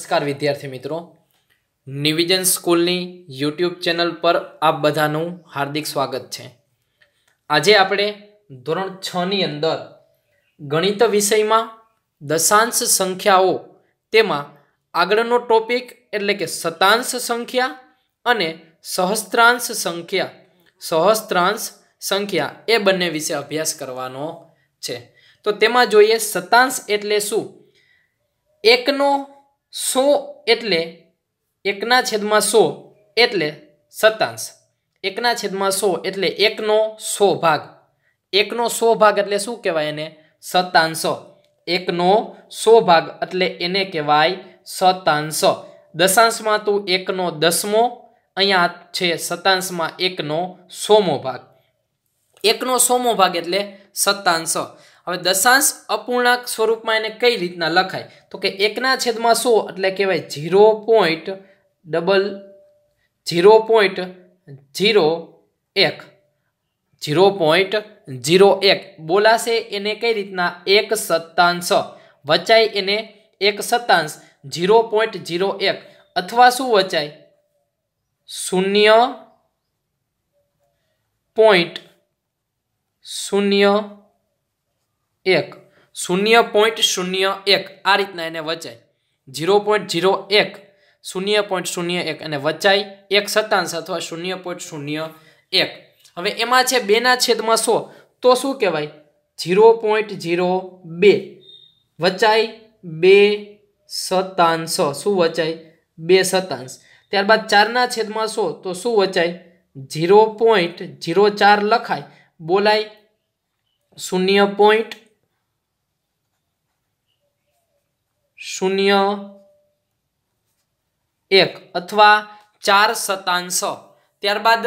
નમસ્કાર વિદ્યાર્થી મિત્રો નિવિજન સ્કૂલની યુટ્યુબ ચેનલ પર આપ બધાનું હાર્દિક સ્વાગત છે આજે આપણે ધોરણ છની અંદર ગણિત વિષયમાં દશાંશ સંખ્યાઓ તેમાં આગળનો ટોપિક એટલે કે શતાંશ સંખ્યા અને સહસ્ત્રાંશ સંખ્યા સહસ્ત્રાંશ સંખ્યા એ બંને વિશે અભ્યાસ કરવાનો છે તો તેમાં જોઈએ શતાંશ એટલે શું એકનો સો એટલે એકના છેદમાં સો એટલે સત્તાંશ એકના છેદમાં સો એટલે એકનો સો ભાગ એકનો સો ભાગ એટલે શું કહેવાય એને સત્તાંશો એકનો સો ભાગ એટલે એને કહેવાય સત્તાંશ દશાંશમાં તું એકનો દસમો અહીંયા છે સત્તાંશમાં એકનો સોમો ભાગ એકનો સોમો ભાગ એટલે સત્તાંશો હવે દશાંશ અપૂર્ણાંક સ્વરૂપમાં એને કઈ રીતના લખાય તો કે એકના છેદમાં સો એટલે કહેવાય zero point double zero point zero એક ઝીરો પોઈન્ટ ઝીરો એક બોલાશે એને કઈ રીતના એક સત્તાંશ વચાય એને એક સત્તાંશ ઝીરો પોઈન્ટ ઝીરો એક અથવા શું વચાય શૂન્ય પોઈન્ટ શૂન્ય એક શૂન્ય પોઈન્ટ શૂન્ય એક આ રીતના એને વચાય ઝીરો પોઈન્ટ ઝીરો એક શૂન્ય પોઈન્ટ શૂન્ય એક અને વચાય એક સત્તાંશ અથવા શૂન્ય પોઈન્ટ શૂન્ય એક હવે એમાં છે બેના છેદમાં સો તો શું કહેવાય ઝીરો પોઈન્ટ ઝીરો બે વચાય બે સત્તાંશ શું વચાય બે સત્તાંશ ત્યારબાદ ચારના છેદમાં સો તો શું વચાય ઝીરો પોઈન્ટ ઝીરો ચાર લખાય બોલાય શૂન્ય પોઈન્ટ શૂન્ય એક અથવા ચાર શતાંશ ત્યારબાદ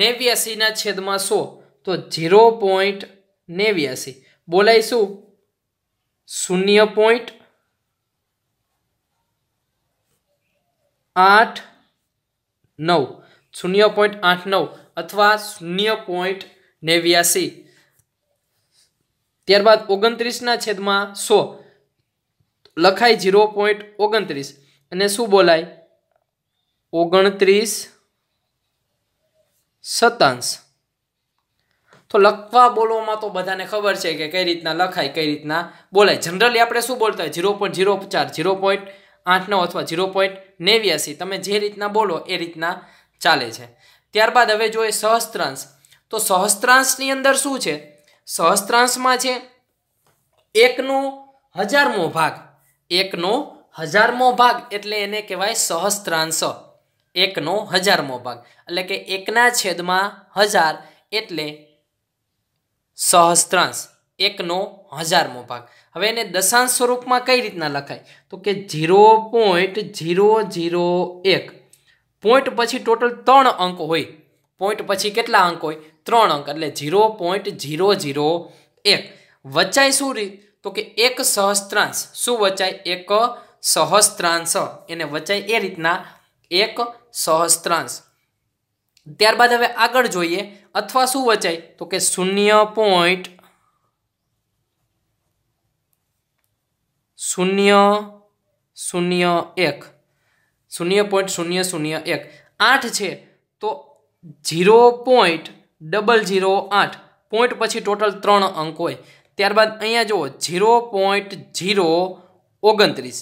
નેવ્યાસીના છેદમાં સો તો ઝીરો પોઈન્ટ નેવ્યાસી બોલાઈશું શૂન્ય પોઈન્ટ આઠ નવ શૂન્ય પોઈન્ટ આઠ નવ અથવા શૂન્ય પોઈન્ટ નેવ્યાસી ત્યારબાદ ઓગણત્રીસના છેદમાં સો લખાય ઝીરો પોઈન્ટ ઓગણત્રીસ અને શું બોલાય ઓગણત્રીસ સતાંશ તો લખવા બોલવામાં તો બધાને ખબર છે કે કઈ રીતના લખાય કઈ રીતના બોલાય જનરલી આપણે શું બોલતા હોય ઝીરો પોઈન્ટ જીરો ચાર ઝીરો પોઈન્ટ આઠ નવ અથવા ઝીરો પોઈન્ટ નેવ્યાસી તમે જે રીતના બોલો એ રીતના ચાલે છે ત્યારબાદ હવે જોઈએ સહસ્ત્રાંશ તો સહસ્ત્રાંશની અંદર શું છે સહસ્ત્રાંશમાં છે એકનો હજારમો ભાગ એકનો હજારમો ભાગ એટલે એને કહેવાય સહસ્ત્રાંશ એકનો હજારમો ભાગ એટલે કે એકના છેદમાં હજાર એટલે સહસ્ત્રાંશ એકનો હજારમો ભાગ હવે એને દશાંશ સ્વરૂપમાં કઈ રીતના લખાય તો કે ઝીરો પોઈન્ટ ઝીરો ઝીરો એક પોઈન્ટ પછી ટોટલ ત્રણ અંક હોય પોઈન્ટ પછી કેટલા અંક હોય ત્રણ અંક એટલે ઝીરો પોઈન્ટ ઝીરો ઝીરો એક વચ્ચાય શું રીત તો કે એક સહસ્ત્રાંશ શું વચાય એક સહસ્ત્રાંશ એને વચાય એ રીતના એક સહસ્ત્રાંશ ત્યારબાદ હવે આગળ જોઈએ અથવા શું વચાય તો કે શૂન્ય પોઈન્ટ શૂન્ય શૂન્ય એક શૂન્ય પોઈન્ટ શૂન્ય શૂન્ય એક આઠ છે તો ઝીરો પોઈન્ટ ડબલ ઝીરો આઠ પોઈન્ટ પછી ટોટલ ત્રણ અંક હોય ત્યારબાદ અહીંયા જુઓ ઝીરો પોઈન્ટ ઝીરો ઓગણત્રીસ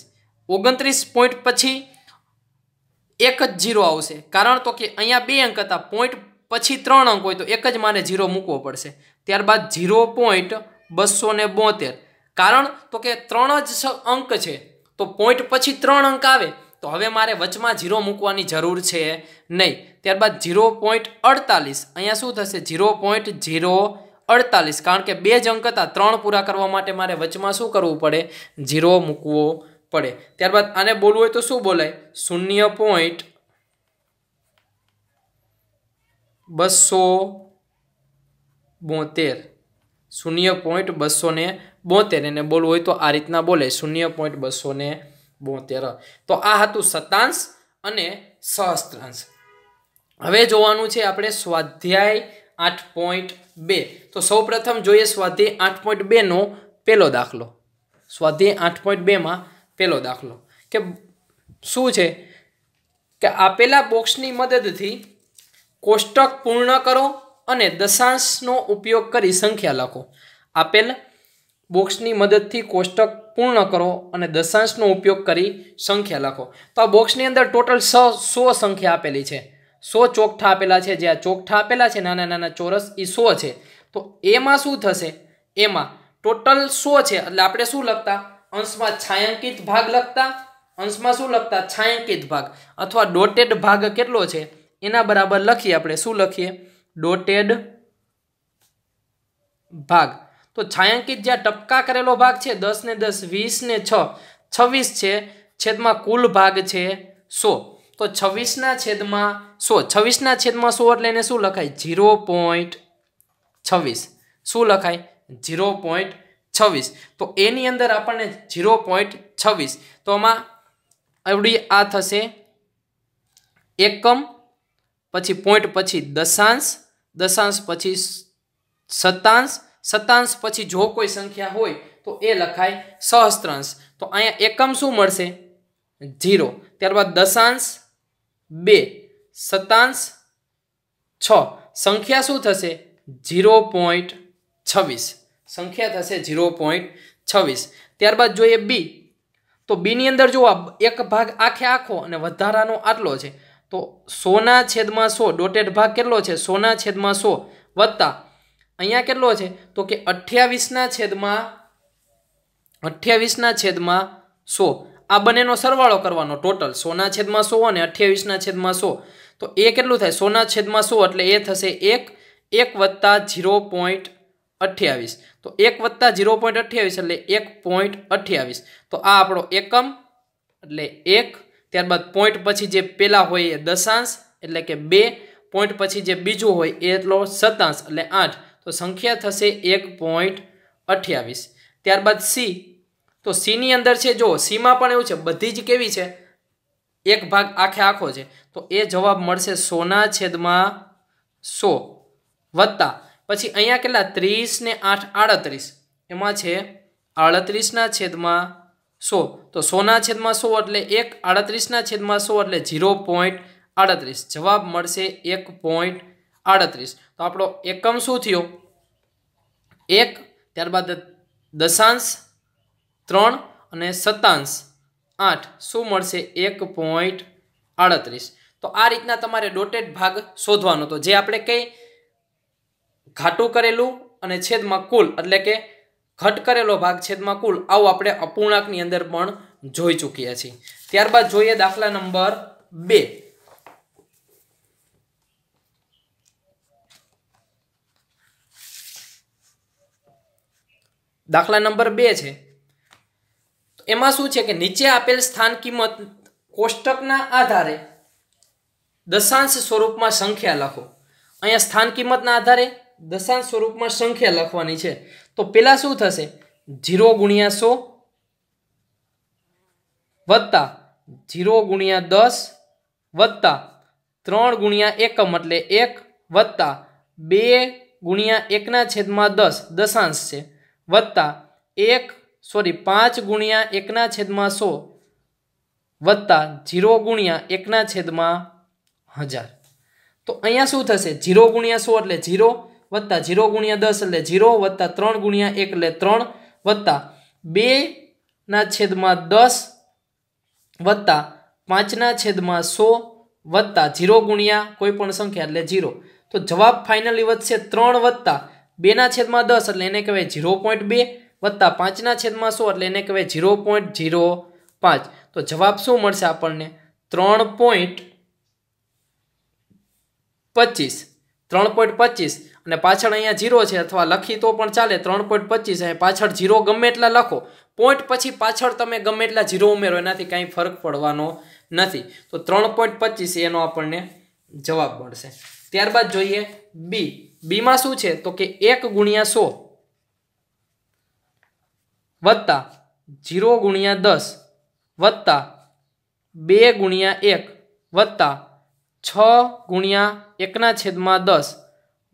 ઓગણત્રીસ પોઈન્ટ પછી એક જ ઝીરો આવશે કારણ તો કે અહીંયા બે અંક હતા પોઈન્ટ પછી ત્રણ અંક હોય તો એક જ મારે ઝીરો મૂકવો પડશે ત્યારબાદ ઝીરો પોઈન્ટ બસો ને બોતેર કારણ તો કે ત્રણ જ અંક છે તો પોઈન્ટ પછી ત્રણ અંક આવે તો હવે મારે વચમાં ઝીરો મૂકવાની જરૂર છે નહીં ત્યારબાદ ઝીરો પોઈન્ટ અડતાલીસ અહીંયા શું થશે ઝીરો પોઈન્ટ ઝીરો અડતાલીસ કારણ કે બે જ અંક હતા ત્રણ પૂરા કરવા માટે મારે વચમાં શું કરવું પડે ઝીરો મૂકવો પડે ત્યારબાદ આને બોલવું હોય તો શું બોલાય શૂન્ય પોઈન્ટ બસો બોતેર શૂન્ય પોઈન્ટ બસો ને બોતેર એને બોલવું હોય તો આ રીતના બોલે શૂન્ય પોઈન્ટ બસો ને બોતેર તો આ હતું શતાંશ અને સહસ્ત્રાંશ હવે જોવાનું છે આપણે સ્વાધ્યાય આઠ પોઈન્ટ બે તો સૌ પ્રથમ જોઈએ સ્વાધ્યાય આઠ પોઈન્ટ બેનો પહેલો દાખલો સ્વાધ્યાય આઠ પોઈન્ટ બેમાં પહેલો દાખલો કે શું છે કે આપેલા બોક્સની મદદથી કોષ્ટક પૂર્ણ કરો અને દશાંશનો ઉપયોગ કરી સંખ્યા લખો આપેલ બોક્સની મદદથી કોષ્ટક પૂર્ણ કરો અને દશાંશનો ઉપયોગ કરી સંખ્યા લખો તો આ બોક્સની અંદર ટોટલ સો સો સંખ્યા આપેલી છે સો ચોકઠા આપેલા છે જે આ ચોકઠા આપેલા છે નાના નાના ચોરસ એ સો છે તો એમાં શું થશે એમાં ટોટલ સો છે એટલે આપણે શું લખતા અંશમાં છાંયાંકિત ભાગ લખતા અંશમાં શું લખતા છાંયાંકિત ભાગ અથવા ડોટેડ ભાગ કેટલો છે એના બરાબર લખીએ આપણે શું લખીએ ડોટેડ ભાગ તો છાંયાંકિત જ્યાં ટપકા કરેલો ભાગ છે દસ ને દસ વીસ ને છ છવ્વીસ છે છેદમાં કુલ ભાગ છે સો તો છવ્વીસના છેદમાં સો છવ્વીસના છેદમાં સો એટલે એને શું લખાય ઝીરો પોઈન્ટ છવ્વીસ શું લખાય ઝીરો પોઈન્ટ છવ્વીસ તો એની અંદર આપણને ઝીરો પોઈન્ટ છવ્વીસ તો આમાં આવડી આ થશે એકમ પછી પોઈન્ટ પછી દશાંશ દશાંશ પછી સત્તાંશ સત્તાંશ પછી જો કોઈ સંખ્યા હોય તો એ લખાય સહસ્ત્રાંશ તો અહીંયા એકમ શું મળશે ઝીરો ત્યારબાદ દશાંશ બે સત્તાંશ છ સંખ્યા શું થશે ઝીરો પોઈન્ટ છવ્વીસ સંખ્યા થશે ઝીરો પોઈન્ટ છવ્વીસ ત્યારબાદ જોઈએ બી તો બીની અંદર જો એક ભાગ આખે આખો અને વધારાનો આટલો છે તો સોના છેદમાં સો ડોટેડ ભાગ કેટલો છે સોના છેદમાં સો વત્તા અહીંયા કેટલો છે તો કે અઠ્યાવીસના છેદમાં અઠ્યાવીસના છેદમાં સો આ બંનેનો સરવાળો કરવાનો ટોટલ સોના છેદમાં સો અને અઠ્યાવીસના છેદમાં સો તો એ કેટલું થાય સોના છેદમાં સો એટલે એ થશે એક એક વત્તા જીરો પોઈન્ટ અઠ્યાવીસ તો એક વત્તા જીરો પોઈન્ટ અઠ્યાવીસ એટલે એક પોઈન્ટ અઠ્યાવીસ તો આ આપણો એકમ એટલે એક ત્યારબાદ પોઈન્ટ પછી જે પહેલાં હોય એ દશાંશ એટલે કે બે પોઈન્ટ પછી જે બીજું હોય એટલો સતાંશ એટલે આઠ તો સંખ્યા થશે એક પોઈન્ટ અઠ્યાવીસ ત્યારબાદ સી તો સીની અંદર છે જો સીમાં પણ એવું છે બધી જ કેવી છે એક ભાગ આખે આખો છે તો એ જવાબ મળશે સોના છેદમાં સો વત્તા પછી અહીંયા કેટલા ત્રીસ ને આઠ આડત્રીસ એમાં છે આડત્રીસના છેદમાં સો તો સોના છેદમાં સો એટલે એક આડત્રીસના છેદમાં સો એટલે ઝીરો પોઈન્ટ આડત્રીસ જવાબ મળશે એક પોઈન્ટ આડત્રીસ તો આપણો એકમ શું થયો એક ત્યારબાદ દશાંશ ત્રણ અને સત્તાંશ આઠ શું મળશે એક પોઈન્ટ આડત્રીસ તો આ રીતના તમારે ડોટેડ ભાગ શોધવાનો હતો જે આપણે કંઈ ઘાટું કરેલું અને છેદમાં કુલ એટલે કે ઘટ કરેલો ભાગ છેદમાં કુલ આવું આપણે અપૂર્ણાંકની અંદર પણ જોઈ ચૂક્યા છીએ ત્યારબાદ જોઈએ દાખલા નંબર બે દાખલા નંબર બે છે એમાં શું છે કે નીચે આપેલ સ્થાન કિંમત કોષ્ટકના આધારે દશાંશ સ્વરૂપમાં સંખ્યા લખો અહીંયા સ્થાન કિંમતના આધારે દશાંશ સ્વરૂપમાં સંખ્યા લખવાની છે તો પેલા શું થશે ઝીરો ગુણ્યા સો વત્તા ઝીરો ગુણ્યા દસ વત્તા ત્રણ ગુણ્યા એકમ એટલે એક વત્તા બે ગુણ્યા એકના છેદમાં દસ દશાંશ છે વત્તા એક સોરી પાંચ ગુણ્યા એકના છેદમાં સો વત્તા જીરો ગુણ્યા એકના છેદમાં હજાર તો અહીંયા શું થશે જીરો ગુણ્યા સો એટલે જીરો વત્તા જીરો ગુણ્યા દસ એટલે જીરો વત્તા ત્રણ ગુણ્યા એક એટલે ત્રણ વત્તા બેના છેદમાં દસ વત્તા પાંચના છેદમાં સો વત્તા જીરો ગુણ્યા કોઈ પણ સંખ્યા એટલે જીરો તો જવાબ ફાઇનલી વધશે ત્રણ વત્તા બેના છેદમાં દસ એટલે એને કહેવાય ઝીરો પોઈન્ટ બે વત્તા પાંચના છેદમાં શું એટલે એને કહેવાય ઝીરો પોઈન્ટ ઝીરો પાંચ તો જવાબ શું મળશે આપણને ત્રણ પોઈન્ટ પચીસ ત્રણ પોઈન્ટ પચીસ અને પાછળ અહીંયા ઝીરો છે અથવા લખી તો પણ ચાલે ત્રણ પોઈન્ટ પચીસ અહીં પાછળ ઝીરો ગમે એટલા લખો પોઈન્ટ પછી પાછળ તમે ગમે એટલા ઝીરો ઉમેરો એનાથી કાંઈ ફરક પડવાનો નથી તો ત્રણ પોઈન્ટ પચીસ એનો આપણને જવાબ મળશે ત્યારબાદ જોઈએ બી બીમાં શું છે તો કે એક ગુણ્યા સો વત્તા જીરો ગુણ્યા દસ વત્તા બે ગુણ્યા એક વત્તા છ ગુણ્યા એકના છેદમાં દસ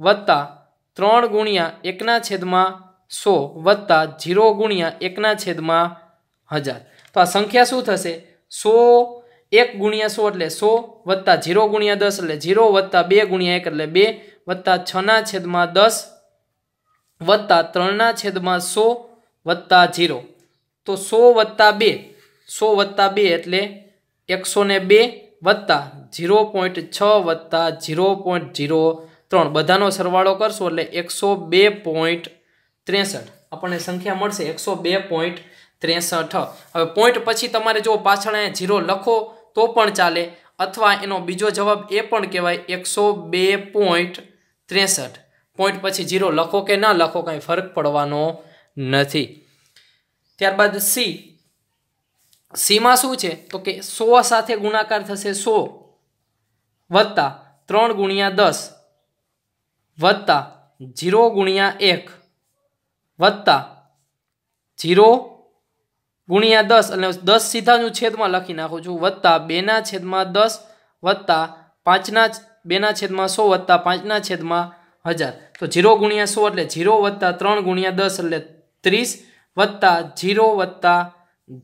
વત્તા ત્રણ ગુણ્યા એકના છેદમાં સો વત્તા જીરો ગુણ્યા એકના છેદમાં હજાર તો આ સંખ્યા શું થશે સો એક ગુણ્યા સો એટલે સો વત્તા જીરો ગુણ્યા દસ એટલે જીરો વત્તા બે ગુણ્યા એક એટલે બે વત્તા છના છેદમાં દસ વત્તા ત્રણના છેદમાં સો વત્તા જીરો તો સો વત્તા બે સો વત્તા બે એટલે એકસો ને બે વત્તા જીરો પોઈન્ટ છ વત્તા જીરો પોઈન્ટ જીરો ત્રણ બધાનો સરવાળો કરશો એટલે એકસો બે પોઈન્ટ ત્રેસઠ આપણને સંખ્યા મળશે એકસો બે પોઈન્ટ ત્રેસઠ હવે પોઈન્ટ પછી તમારે જો પાછળ અહીંયા જીરો લખો તો પણ ચાલે અથવા એનો બીજો જવાબ એ પણ કહેવાય એકસો બે પોઈન્ટ ત્રેસઠ પોઈન્ટ પછી જીરો લખો કે ના લખો કાંઈ ફરક પડવાનો નથી ત્યારબાદ સી સીમાં શું છે તો કે સો સાથે ગુણાકાર થશે સો વત્તા ત્રણ ગુણ્યા દસ વત્તા જીરો ગુણ્યા એક વત્તા જીરો ગુણ્યા દસ અને દસ સીધાનું છેદમાં લખી નાખું છું વત્તા બેના છેદમાં દસ વત્તા પાંચના બેના છેદમાં સો વત્તા પાંચના છેદમાં હજાર તો જીરો ગુણ્યા સો એટલે ઝીરો વત્તા ત્રણ ગુણ્યા દસ એટલે ત્રીસ વત્તા જીરો વત્તા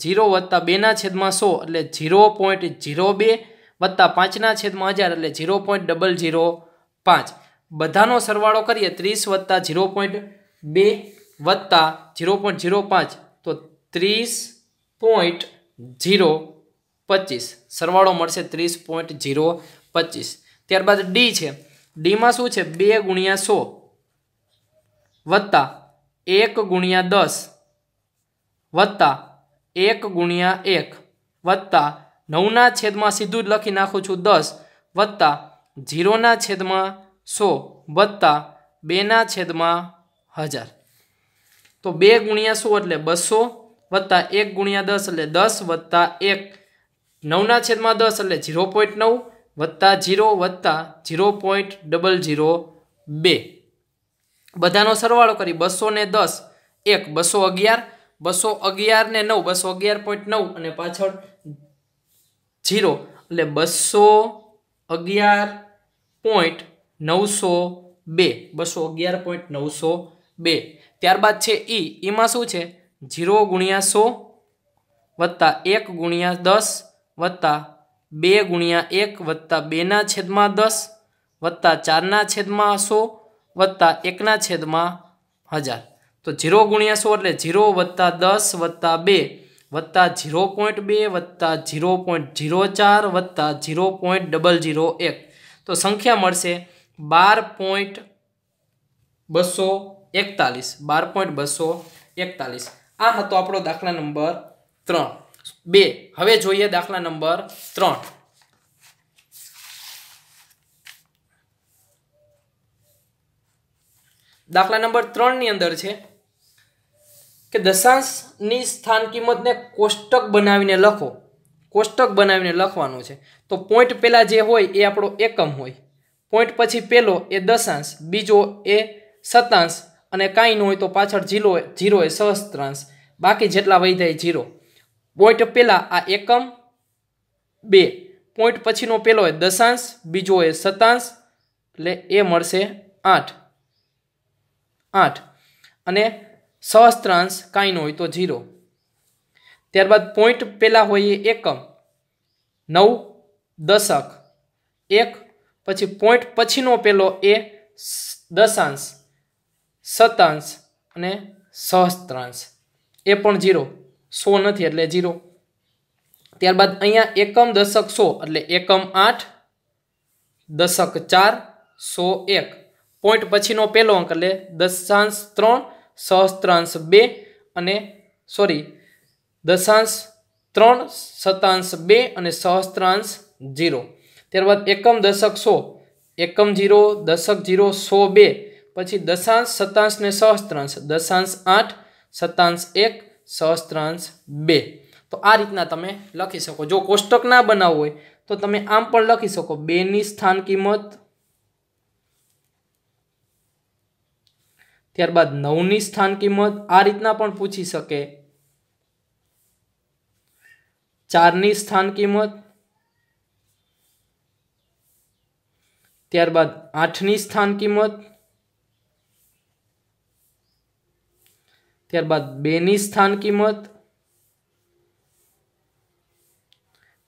જીરો વત્તા બેના છેદમાં સો એટલે જીરો પોઈન્ટ જીરો બે વત્તા પાંચના છેદમાં હજાર એટલે જીરો પોઈન્ટ ડબલ જીરો પાંચ બધાનો સરવાળો કરીએ ત્રીસ વત્તા જીરો પોઈન્ટ બે વત્તા જીરો પોઈન્ટ જીરો પાંચ તો ત્રીસ પોઈન્ટ જીરો પચીસ સરવાળો મળશે ત્રીસ પોઈન્ટ જીરો પચીસ ત્યારબાદ ડી છે ડીમાં શું છે બે ગુણ્યા સો વત્તા એક ગુણ્યા દસ વત્તા એક ગુણ્યા એક વત્તા નવના છેદમાં સીધું જ લખી નાખું છું દસ વત્તા ઝીરોના છેદમાં સો વત્તા બેના છેદમાં હજાર તો બે ગુણ્યા સો એટલે બસો વત્તા એક ગુણ્યા દસ એટલે દસ વત્તા એક નવના છેદમાં દસ એટલે ઝીરો પોઈન્ટ નવ વત્તા ઝીરો વત્તા ઝીરો પોઈન્ટ ડબલ ઝીરો બે બધાનો સરવાળો કરી બસો ને દસ એક બસો અગિયાર બસો અગિયાર ને નવ બસો અગિયાર પોઈન્ટ નવ અને પાછળ જીરો એટલે બસો અગિયાર પોઈન્ટ નવસો બે બસો અગિયાર પોઈન્ટ નવસો બે ત્યારબાદ છે ઈ ઈમાં શું છે જીરો ગુણ્યા સો વત્તા એક ગુણ્યા દસ વત્તા બે ગુણ્યા એક વત્તા બેના છેદમાં દસ વત્તા ચારના છેદમાં સો વત્તા એકના છેદમાં હજાર તો જીરો ગુણ્યા સો એટલે ઝીરો વત્તા દસ વત્તા બે વત્તા ઝીરો પોઈન્ટ બે વત્તા જીરો પોઈન્ટ ઝીરો ચાર વત્તા ઝીરો પોઈન્ટ ડબલ જીરો એક તો સંખ્યા મળશે બાર પોઈન્ટ બસો એકતાલીસ બાર પોઈન્ટ બસો એકતાલીસ આ હતો આપણો દાખલા નંબર ત્રણ બે હવે જોઈએ દાખલા નંબર ત્રણ દાખલા નંબર ત્રણની અંદર છે કે દશાંશની સ્થાન કિંમતને કોષ્ટક બનાવીને લખો કોષ્ટક બનાવીને લખવાનું છે તો પોઈન્ટ પહેલાં જે હોય એ આપણો એકમ હોય પોઈન્ટ પછી પહેલો એ દશાંશ બીજો એ સતાંશ અને કાંઈ ન હોય તો પાછળ જીરો જીરો એ સહસ્ત્રાંશ બાકી જેટલા વહી જાય જીરો પોઈન્ટ પહેલાં આ એકમ બે પોઈન્ટ પછીનો પહેલો એ દશાંશ બીજો એ સતાંશ એટલે એ મળશે આઠ આઠ અને સહસ્ત્રાંશ કાંઈ ન હોય તો ઝીરો ત્યારબાદ પોઈન્ટ પહેલાં હોય એ એકમ નવ દશક એક પછી પોઈન્ટ પછીનો પહેલો એ દશાંશ શતાંશ અને સહસ્ત્રાંશ એ પણ ઝીરો સો નથી એટલે ઝીરો ત્યારબાદ અહીંયા એકમ દશક સો એટલે એકમ આઠ દશક ચાર સો એક પોઈન્ટ પછીનો પહેલો અંક એટલે દશાંશ ત્રણ સહસ્ત્રાંશ બે અને સોરી દશાંશ ત્રણ શતાંશ બે અને સહસ્ત્રાંશ જીરો ત્યારબાદ એકમ દશક સો એકમ જીરો દશક જીરો સો બે પછી દશાંશ સતાંશ ને સહસ્ત્રાંશ દશાંશ આઠ સતાંશ એક સહસ્ત્રાંશ બે તો આ રીતના તમે લખી શકો જો કોષ્ટક ના બનાવવું હોય તો તમે આમ પણ લખી શકો બેની સ્થાન કિંમત ત્યારબાદ નવની સ્થાન કિંમત આ રીતના પણ પૂછી શકે ચારની સ્થાન કિંમત ત્યારબાદ આઠની સ્થાન કિંમત ત્યારબાદ બેની સ્થાન કિંમત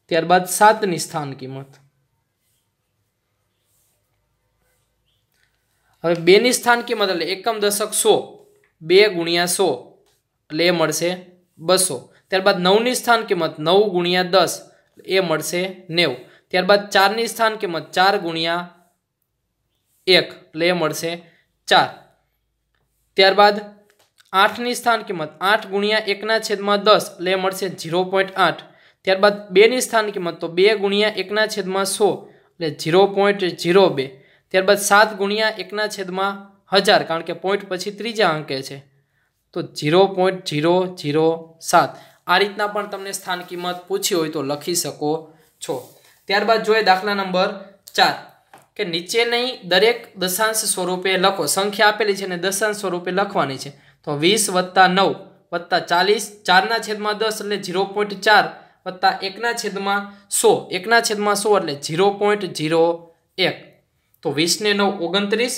ત્યારબાદ સાતની સ્થાન કિંમત હવે બેની સ્થાન કિંમત એટલે એકમ દશક સો બે ગુણ્યા સો એટલે એ મળશે બસો ત્યારબાદ નવની સ્થાન કિંમત નવ ગુણ્યા દસ એ મળશે નેવું ત્યારબાદ ચારની સ્થાન કિંમત ચાર ગુણ્યા એક એટલે એ મળશે ચાર ત્યારબાદ આઠની સ્થાન કિંમત આઠ ગુણ્યા એકના છેદમાં દસ એટલે એ મળશે ઝીરો પોઈન્ટ આઠ ત્યારબાદ બેની સ્થાન કિંમત તો બે ગુણ્યા એકના છેદમાં સો એટલે ઝીરો પોઈન્ટ ઝીરો બે ત્યારબાદ સાત ગુણ્યા એકના છેદમાં હજાર કારણ કે પોઈન્ટ પછી ત્રીજા અંકે છે તો ઝીરો પોઈન્ટ ઝીરો ઝીરો સાત આ રીતના પણ તમને સ્થાન કિંમત પૂછી હોય તો લખી શકો છો ત્યારબાદ જોઈએ દાખલા નંબર ચાર કે નીચે નહીં દરેક દશાંશ સ્વરૂપે લખો સંખ્યા આપેલી છે અને દશાંશ સ્વરૂપે લખવાની છે તો વીસ વત્તા નવ વત્તા ચાલીસ ચારના છેદમાં દસ એટલે ઝીરો પોઈન્ટ ચાર વત્તા એકના છેદમાં સો એકના છેદમાં સો એટલે ઝીરો પોઈન્ટ ઝીરો એક તો વીસને નવ ઓગણત્રીસ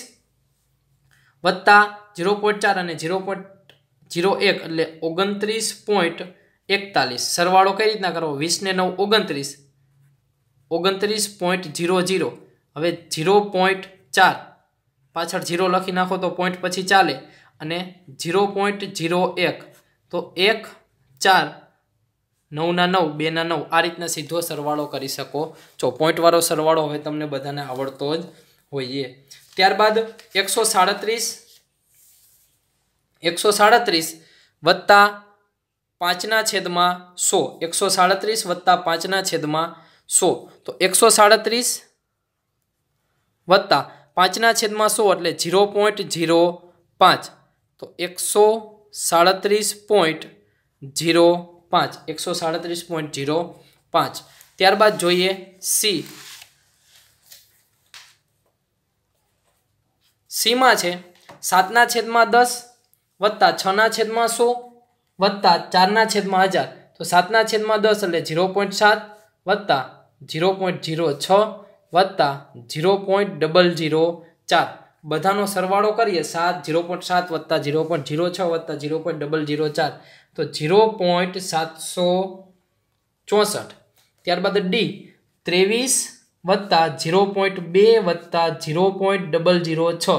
વત્તા જીરો પોઈન્ટ ચાર અને જીરો પોઈન્ટ જીરો એક એટલે ઓગણત્રીસ પોઈન્ટ એકતાલીસ સરવાળો કઈ રીતના કરવો વીસને નવ ઓગણત્રીસ ઓગણત્રીસ પોઈન્ટ જીરો જીરો હવે જીરો પોઈન્ટ ચાર પાછળ જીરો લખી નાખો તો પોઈન્ટ પછી ચાલે અને જીરો પોઈન્ટ જીરો એક તો એક ચાર નવના નવ બેના નવ આ રીતના સીધો સરવાળો કરી શકો છો પોઈન્ટવાળો સરવાળો હવે તમને બધાને આવડતો જ હોઈએ ત્યારબાદ એકસો સાડત્રીસ એકસો સાડત્રીસ વત્તા પાંચના છેદમાં સો એકસો સાડત્રીસ વત્તા પાંચના છેદમાં સો તો એકસો સાડત્રીસ વત્તા પાંચના છેદમાં સો એટલે ઝીરો પોઈન્ટ ઝીરો પાંચ તો એકસો સાડત્રીસ પોઈન્ટ ઝીરો પાંચ એકસો સાડત્રીસ પોઈન્ટ ઝીરો પાંચ ત્યારબાદ જોઈએ સી સીમા છે સાતના છેદમાં દસ વત્તા છના છેદમાં સો વત્તા ચારના છેદમાં હજાર તો સાતના છેદમાં દસ એટલે ઝીરો પોઈન્ટ સાત વત્તા ઝીરો પોઈન્ટ ઝીરો છ વત્તા ઝીરો પોઈન્ટ ડબલ ઝીરો ચાર બધાનો સરવાળો કરીએ સાત ઝીરો પોઈન્ટ સાત વત્તા ઝીરો પોઈન્ટ ઝીરો છ વત્તા ઝીરો પોઈન્ટ ડબલ ઝીરો ચાર તો ઝીરો પોઈન્ટ સાતસો ચોસઠ ત્યારબાદ ડી ત્રેવીસ વત્તા ઝીરો પોઈન્ટ બે વત્તા ઝીરો પોઈન્ટ ડબલ ઝીરો છ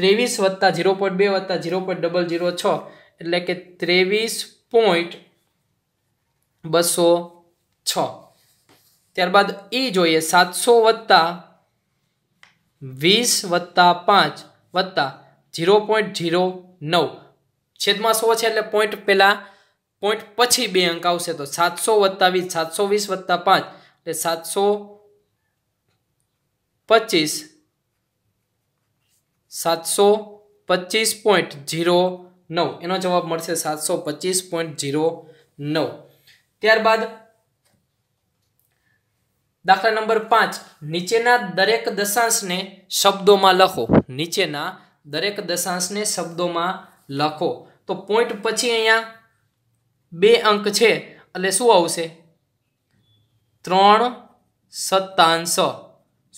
ત્રેવીસ વત્તા ઝીરો પોઈન્ટ બે વત્તા ઝીરો પોઈન્ટ ડબલ ઝીરો છ એટલે કે ત્રેવીસ પોઈન્ટ બસો છ ત્યારબાદ એ જોઈએ સાતસો વત્તા વીસ વત્તા પાંચ વત્તા ઝીરો પોઈન્ટ ઝીરો નવ છેદમાં સો છે એટલે પોઈન્ટ પહેલાં પોઈન્ટ પછી બે અંક આવશે તો સાતસો વત્તા વીસ સાતસો વીસ વત્તા પાંચ એટલે સાતસો પચીસ સાતસો પચીસ પોઈન્ટ ઝીરો નવ એનો જવાબ મળશે સાતસો પચીસ પોઈન્ટ ઝીરો નવ ત્યારબાદ દાખલા નંબર પાંચ નીચેના દરેક દશાંશને શબ્દોમાં લખો નીચેના દરેક દશાંશને શબ્દોમાં લખો તો પોઈન્ટ પછી અહીંયા બે અંક છે એટલે શું આવશે ત્રણ સત્તાંશ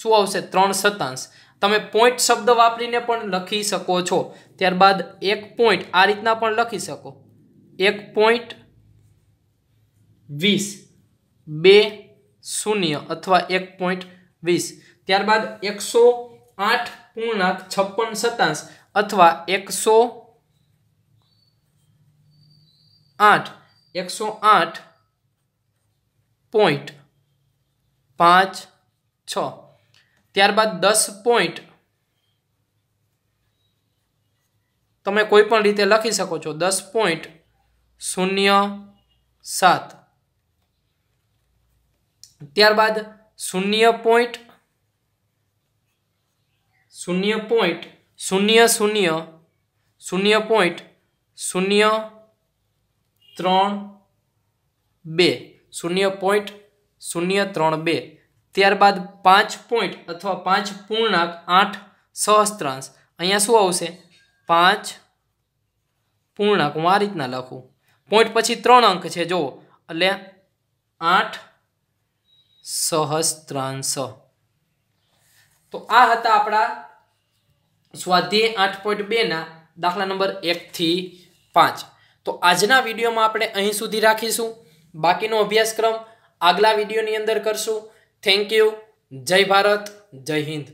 શું આવશે ત્રણ સતાંશ તમે પોઈન્ટ શબ્દ વાપરીને પણ લખી શકો છો ત્યારબાદ એક પોઈન્ટ આ રીતના પણ લખી શકો એક પોઈન્ટ વીસ બે શૂન્ય અથવા એક પોઈન્ટ વીસ ત્યારબાદ એકસો આઠ પૂર્ણાંક છપ્પન સતાંશ અથવા એકસો આઠ એકસો આઠ પોઈન્ટ પાંચ છ ત્યારબાદ દસ પોઈન્ટ તમે કોઈ પણ રીતે લખી શકો છો દસ પોઈન્ટ શૂન્ય સાત ત્યારબાદ શૂન્ય પોઈન્ટ શૂન્ય પોઈન્ટ શૂન્ય શૂન્ય શૂન્ય પોઈન્ટ શૂન્ય ત્રણ બે શૂન્ય પોઈન્ટ શૂન્ય ત્રણ બે ત્યારબાદ પાંચ પોઈન્ટ અથવા પાંચ પૂર્ણાંક આઠ સહસ્ત્રાંશ અહીંયા શું આવશે પાંચ પૂર્ણાંક હું આ રીતના લખું પોઈન્ટ પછી ત્રણ અંક છે જુઓ એટલે આઠ સહસ્ત્રાંશ તો આ હતા આપણા સ્વાધ્યાય આઠ પોઈન્ટ બેના દાખલા નંબર એકથી પાંચ તો આજના વિડીયોમાં આપણે અહીં સુધી રાખીશું બાકીનો અભ્યાસક્રમ આગલા વિડીયોની અંદર કરશું થેન્ક યુ જય ભારત જય હિન્દ